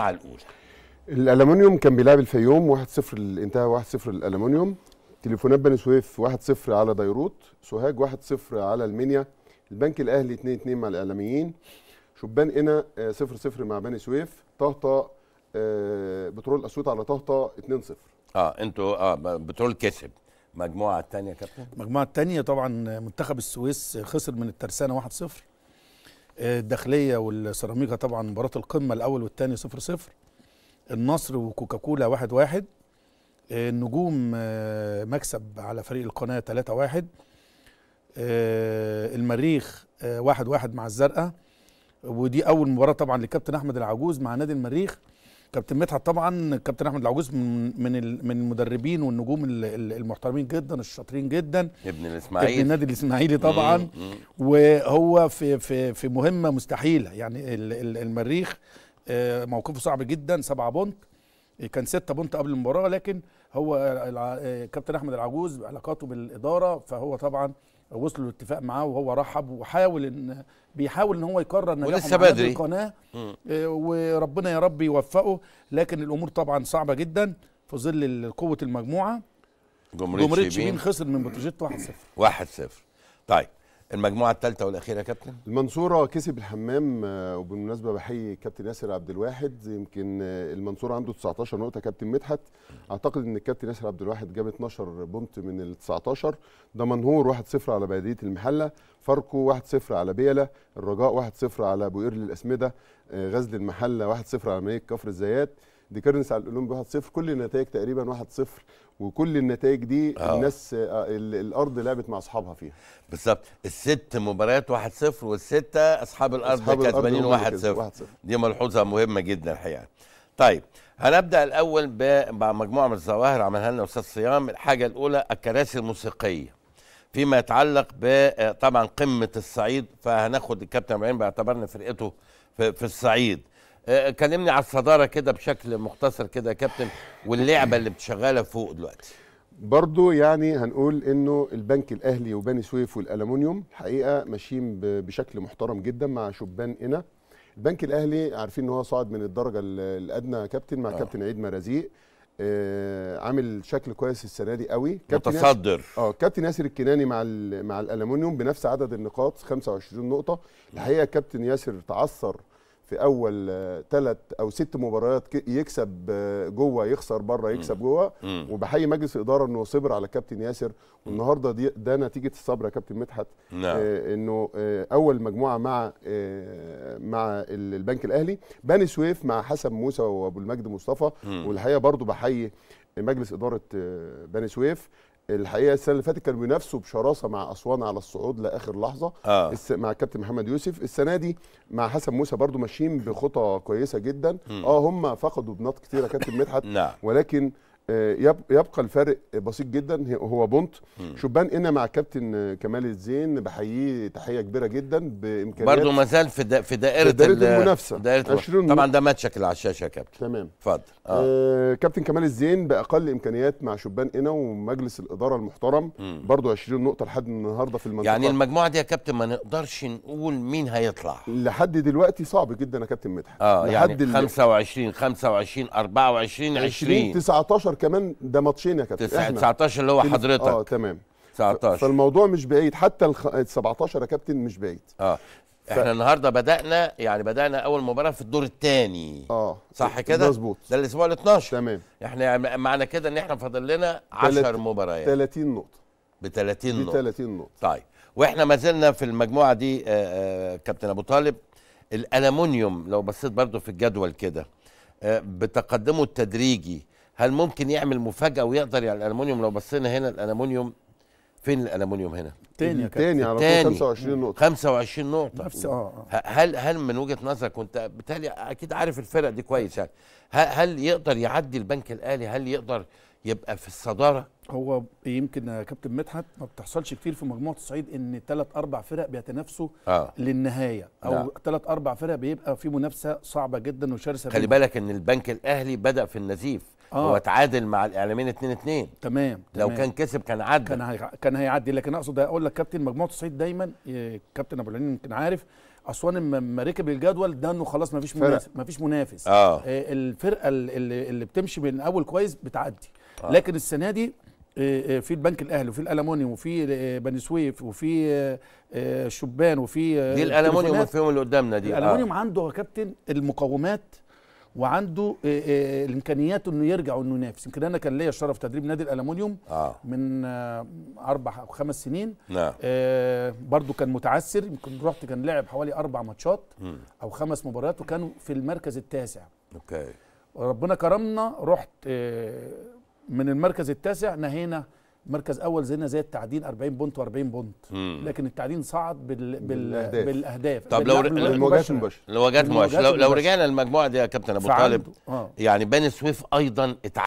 الاولى الالومنيوم كان بيلعب الفيوم 1-0 انتهى 1-0 الالومنيوم تليفونات بني سويف 1-0 على ديروت سوهاج 1-0 على المنيا البنك الاهلي 2-2 مع الاعلاميين شبان انا 0-0 آه، مع بني سويف طهطا آه، بترول اسيوط على طهطا 2-0 اه انتوا اه بترول كسب المجموعه الثانيه يا كابتن المجموعه الثانيه طبعا منتخب السويس خسر من الترسانه 1-0 الداخليه والسيراميكا طبعا مباراه القمه الاول والثاني 0 0 النصر وكوكاكولا 1 1 النجوم آه، مكسب على فريق القناه 3 1 آه، المريخ 1 آه، 1 مع الزرقاء ودي اول مباراه طبعا لكابتن احمد العجوز مع نادي المريخ كابتن مدحت طبعا كابتن احمد العجوز من من المدربين والنجوم المحترمين جدا الشاطرين جدا ابن الاسماعيلي ابن النادي الاسماعيلي طبعا مم. مم. وهو في في في مهمه مستحيله يعني المريخ آه، موقفه صعب جدا سبعة بونت كان ستة بونت قبل المباراه لكن هو آه، كابتن احمد العجوز علاقاته بالاداره فهو طبعا وصلوا لاتفاق معاه وهو رحب وحاول ان بيحاول ان هو يكرر نجاحه ولسه بدري القناه آه، وربنا يا رب يوفقه لكن الامور طبعا صعبه جدا في ظل قوه المجموعه جمهوريه شبين خسر من بتروجيت 1-0 1-0 طيب المجموعه الثالثه والاخيره يا كابتن المنصوره كسب الحمام آه، وبالمناسبه بحيي كابتن ياسر عبد الواحد يمكن آه، المنصوره عنده 19 نقطه كابتن مدحت اعتقد ان الكابتن ياسر عبد الواحد جاب 12 بونت من ال 19 ده منهور 1-0 على بلديه المحله فاركو 1-0 على بيلة الرجاء 1-0 على بوقير للاسمده آه، غزل المحله 1-0 على ملك كفر الزيات دي كارنس على الاولمبي 1-0 كل النتائج تقريبا 1-0 وكل النتائج دي أوه. الناس آه، الارض لعبت مع اصحابها فيها بالظبط الست مباريات 1-0 والسته اصحاب الارض كسبانين 1-0 دي ملحوظه مهمه جدا الحقيقه طيب هنبدا الاول بمجموعه من الظواهر عملها لنا استاذ صيام الحاجه الاولى الكراسي الموسيقيه فيما يتعلق بطبعا آه، قمه الصعيد فهناخد الكابتن ابراهيم باعتبارنا فرقته في الصعيد آه، آه، كلمني على الصداره كده بشكل مختصر كده يا كابتن واللعبه اللي بتشغلها فوق دلوقتي برضو يعني هنقول انه البنك الاهلي وبني سويف والالومنيوم الحقيقه ماشيين بشكل محترم جدا مع شبان قنا البنك الاهلي عارفين ان هو صعد من الدرجه الادنى يا كابتن مع أوه. كابتن عيد مرازيق آه عامل شكل كويس السنه دي قوي كابتن متصدر اه كابتن ياسر الكناني مع مع الالومنيوم بنفس عدد النقاط 25 نقطه الحقيقه كابتن ياسر تعثر في اول ثلاث آه، او ست مباريات يكسب آه، جوه يخسر بره يكسب جوه وبحيي مجلس الاداره انه صبر على كابتن ياسر والنهارده دي ده نتيجه الصبر يا كابتن مدحت نعم. آه، انه اول مجموعه مع مع البنك الاهلي بني سويف مع حسن موسى وابو المجد مصطفى والحقيقه برضو بحيي مجلس اداره بني سويف الحقيقه السنه اللي فاتت كانوا بينافسوا بشراسه مع اسوان على الصعود لاخر لحظه آه. الس... مع الكابتن محمد يوسف السنه دي مع حسن موسى برضو ماشيين بخطى كويسه جدا م. اه هم فقدوا بنات كتيره كابتن مدحت نعم. ولكن آه، يبقى الفارق بسيط جدا هو بونت شبان انا مع كابتن كمال الزين بحييه تحيه كبيره جدا بامكانيات برضه ما زال في دا في دائره, في دائرة المنافسه دائرة 20 طبعا ده ماتشك اللي على الشاشه يا كابتن تمام اتفضل آه. آه كابتن كمال الزين باقل امكانيات مع شبان انا ومجلس الاداره المحترم برضه 20 نقطه لحد النهارده في المنطقه يعني المجموعه دي يا كابتن ما نقدرش نقول مين هيطلع لحد دلوقتي صعب جدا يا كابتن مدحت اه يعني 25 25 24 20 20 19 كمان ده ماتشين يا كابتن 19 اللي هو حضرتك اه تمام 19 فالموضوع مش بعيد حتى ال 17 يا كابتن مش بعيد اه ف... احنا النهارده بدانا يعني بدانا اول مباراه في الدور الثاني اه صح كده مظبوط ده الاسبوع ال 12 تمام احنا يعني معنى كده ان احنا فاضل لنا 10 تلت... مباريات 30 نقطه ب 30 نقطه ب 30 نقطه طيب واحنا ما زلنا في المجموعه دي آآ آه، آآ آه، كابتن ابو طالب الالومنيوم لو بصيت برضو في الجدول كده آه، بتقدمه التدريجي هل ممكن يعمل مفاجاه ويقدر يعني الالومنيوم لو بصينا هنا الالومنيوم فين الالومنيوم هنا؟ تاني يا تاني على طول 25 نقطة 25 نقطة نفس اه, آه. هل هل من وجهة نظرك وانت بالتالي اكيد عارف الفرق دي كويس يعني هل يقدر يعدي البنك الاهلي؟ هل يقدر يبقى في الصدارة؟ هو يمكن يا كابتن مدحت ما بتحصلش كتير في مجموعة الصعيد ان ثلاث اربع فرق بيتنافسوا آه. للنهاية او ثلاث نعم. اربع فرق بيبقى في منافسة صعبة جدا وشرسة خلي بالك ان البنك الاهلي بدأ في النزيف آه. هو اتعادل مع الاعلاميين 2 2 تمام لو كان كسب كان عدى كان هي... كان هيعدي لكن اقصد اقول لك كابتن مجموعه الصعيد دايما إيه، كابتن ابو العين يمكن عارف اسوان لما ركب الجدول ده انه خلاص ما فيش منافس ما فيش منافس آه. إيه، الفرقه اللي, اللي بتمشي من اول كويس بتعدي آه. لكن السنه دي إيه، في البنك الاهلي وفي الالموني وفي بني سويف وفي الشبان وفي دي آه، الالمونيوم فيهم اللي قدامنا دي الالمونيوم آه. عنده يا كابتن المقومات وعنده آه، آه، الامكانيات انه يرجع وانه ينافس يمكن انا كان ليا شرف تدريب نادي الالومنيوم آه. من آه، اربع او خمس سنين نعم. آه برضو كان متعثر يمكن رحت كان لعب حوالي اربع ماتشات او خمس مباريات وكانوا في المركز التاسع اوكي ربنا كرمنا رحت آه من المركز التاسع نهينا مركز اول زينا زي التعدين 40 بونت و40 بونت لكن التعدين صعد بال... بال... بالاهداف طب لو المواجهات المباشره المواجهات المباشره لو, لو رجعنا للمجموعه دي يا كابتن ابو طالب آه. يعني بني سويف ايضا اتعدى